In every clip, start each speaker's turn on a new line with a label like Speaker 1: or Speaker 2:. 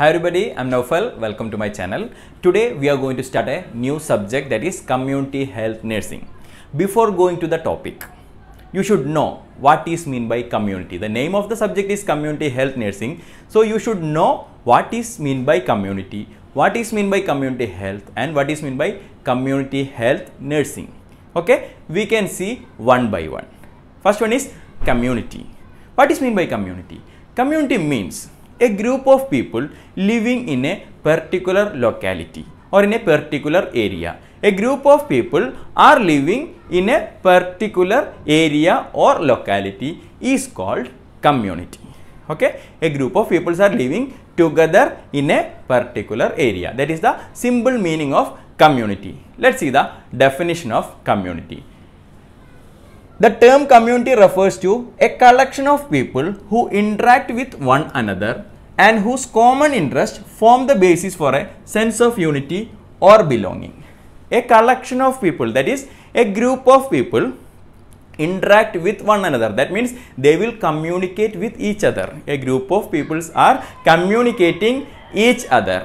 Speaker 1: Hi everybody, I'm Naufal. Welcome to my channel. Today we are going to start a new subject that is community health nursing. Before going to the topic, you should know what is mean by community. The name of the subject is community health nursing. So you should know what is mean by community, what is mean by community health and what is mean by community health nursing. Okay, we can see one by one. First one is community. What is mean by community? Community means a group of people living in a particular locality or in a particular area. A group of people are living in a particular area or locality is called community. Okay, a group of peoples are living together in a particular area. That is the simple meaning of community. Let's see the definition of community. The term community refers to a collection of people who interact with one another and whose common interests form the basis for a sense of unity or belonging. A collection of people, that is, a group of people interact with one another. That means they will communicate with each other. A group of peoples are communicating each other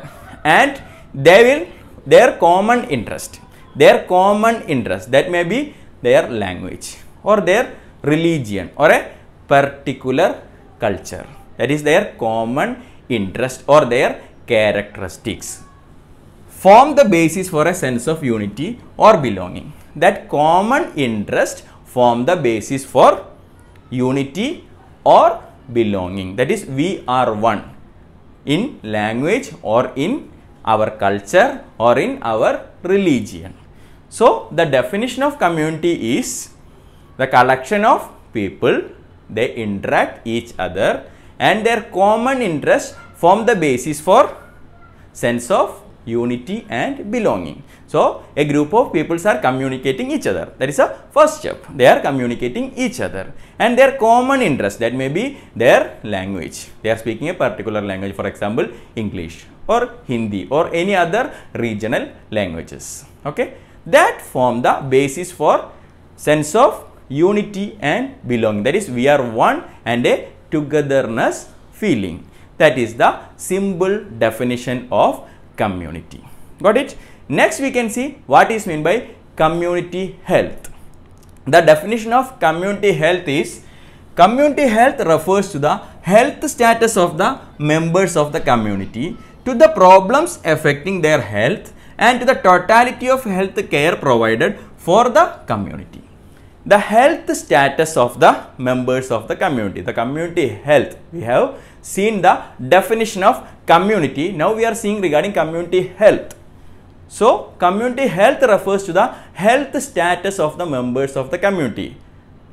Speaker 1: and they will their common interest. Their common interest that may be their language or their religion or a particular culture. That is their common interest or their characteristics. Form the basis for a sense of unity or belonging. That common interest form the basis for unity or belonging. That is we are one in language or in our culture or in our religion. So, the definition of community is the collection of people they interact each other and their common interests form the basis for sense of unity and belonging. So, a group of peoples are communicating each other. That is a first step. They are communicating each other and their common interest that may be their language. They are speaking a particular language for example English or Hindi or any other regional languages. Okay. That form the basis for sense of unity and belonging. That is, we are one and a togetherness feeling. That is the simple definition of community. Got it? Next, we can see what is meant by community health. The definition of community health is community health refers to the health status of the members of the community, to the problems affecting their health and to the totality of health care provided for the community the health status of the members of the community the community health we have seen the definition of community now we are seeing regarding community health so community health refers to the health status of the members of the community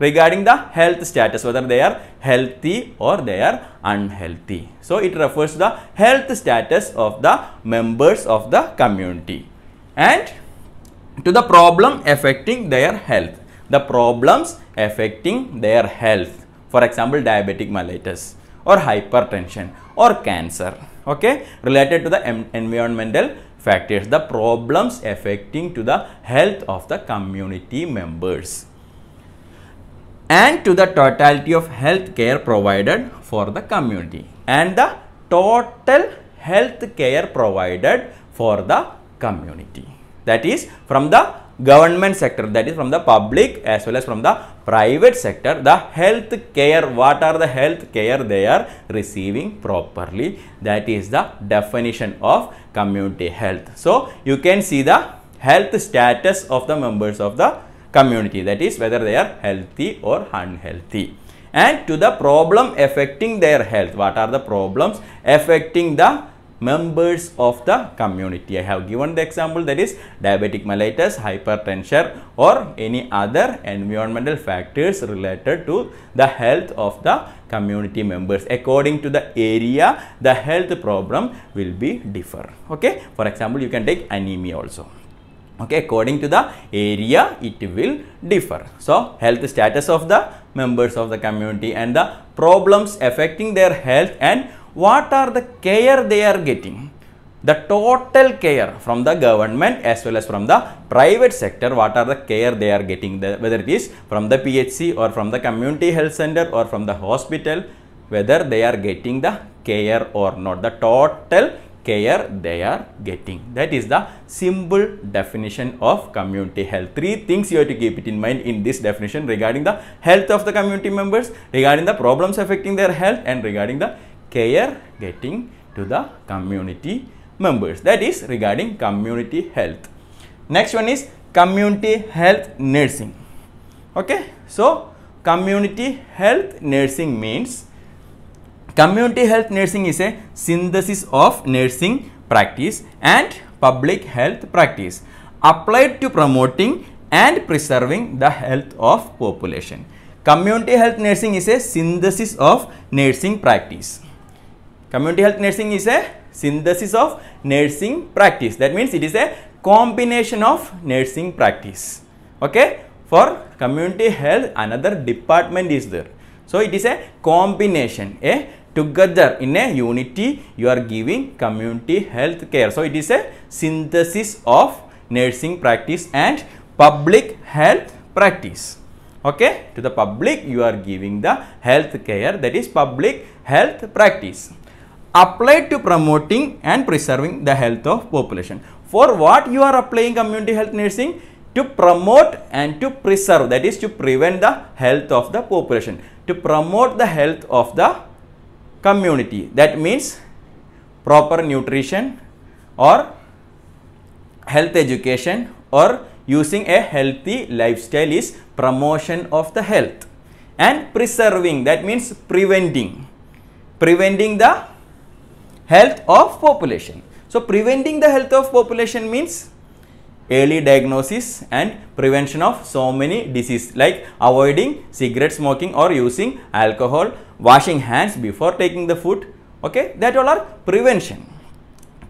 Speaker 1: regarding the health status whether they are healthy or they are unhealthy so it refers to the health status of the members of the community and to the problem affecting their health the problems affecting their health. For example, diabetic mellitus or hypertension or cancer, okay, related to the environmental factors, the problems affecting to the health of the community members and to the totality of health care provided for the community and the total health care provided for the community. That is from the government sector that is from the public as well as from the private sector the health care what are the health care they are receiving properly that is the definition of community health so you can see the health status of the members of the community that is whether they are healthy or unhealthy and to the problem affecting their health what are the problems affecting the members of the community. I have given the example that is diabetic mellitus, hypertension or any other environmental factors related to the health of the community members. According to the area, the health problem will be differ. Okay. For example, you can take anemia also okay according to the area it will differ so health status of the members of the community and the problems affecting their health and what are the care they are getting? The total care from the government as well as from the private sector, what are the care they are getting, the, whether it is from the PHC or from the community health center or from the hospital, whether they are getting the care or not, the total care they are getting. That is the simple definition of community health. Three things you have to keep it in mind in this definition regarding the health of the community members, regarding the problems affecting their health and regarding the care getting to the community members. That is regarding community health. Next one is community health nursing. Okay, so community health nursing means community health nursing is a synthesis of nursing practice and public health practice applied to promoting and preserving the health of population. Community health nursing is a synthesis of nursing practice Community health nursing is a synthesis of nursing practice. That means it is a combination of nursing practice. Okay. For community health, another department is there. So it is a combination. A together in a unity you are giving community health care. So it is a synthesis of nursing practice and public health practice. Okay. To the public you are giving the health care that is public health practice applied to promoting and preserving the health of population. For what you are applying community health nursing? To promote and to preserve, that is to prevent the health of the population, to promote the health of the community. That means proper nutrition or health education or using a healthy lifestyle is promotion of the health and preserving that means preventing preventing the health of population. So preventing the health of population means early diagnosis and prevention of so many diseases like avoiding cigarette smoking or using alcohol, washing hands before taking the food. Okay, that all are prevention.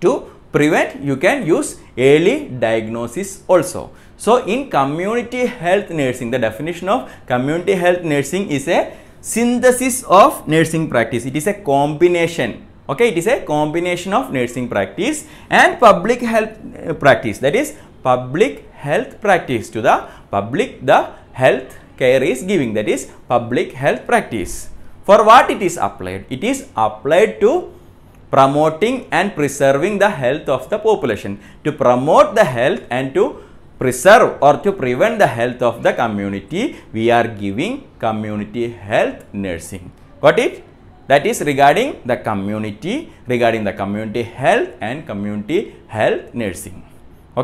Speaker 1: To prevent, you can use early diagnosis also. So in community health nursing, the definition of community health nursing is a synthesis of nursing practice. It is a combination okay it is a combination of nursing practice and public health uh, practice that is public health practice to the public the health care is giving that is public health practice for what it is applied it is applied to promoting and preserving the health of the population to promote the health and to preserve or to prevent the health of the community we are giving community health nursing got it that is regarding the community, regarding the community health and community health nursing.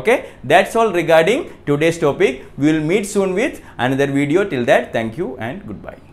Speaker 1: Okay, that's all regarding today's topic. We will meet soon with another video. Till that, thank you and goodbye.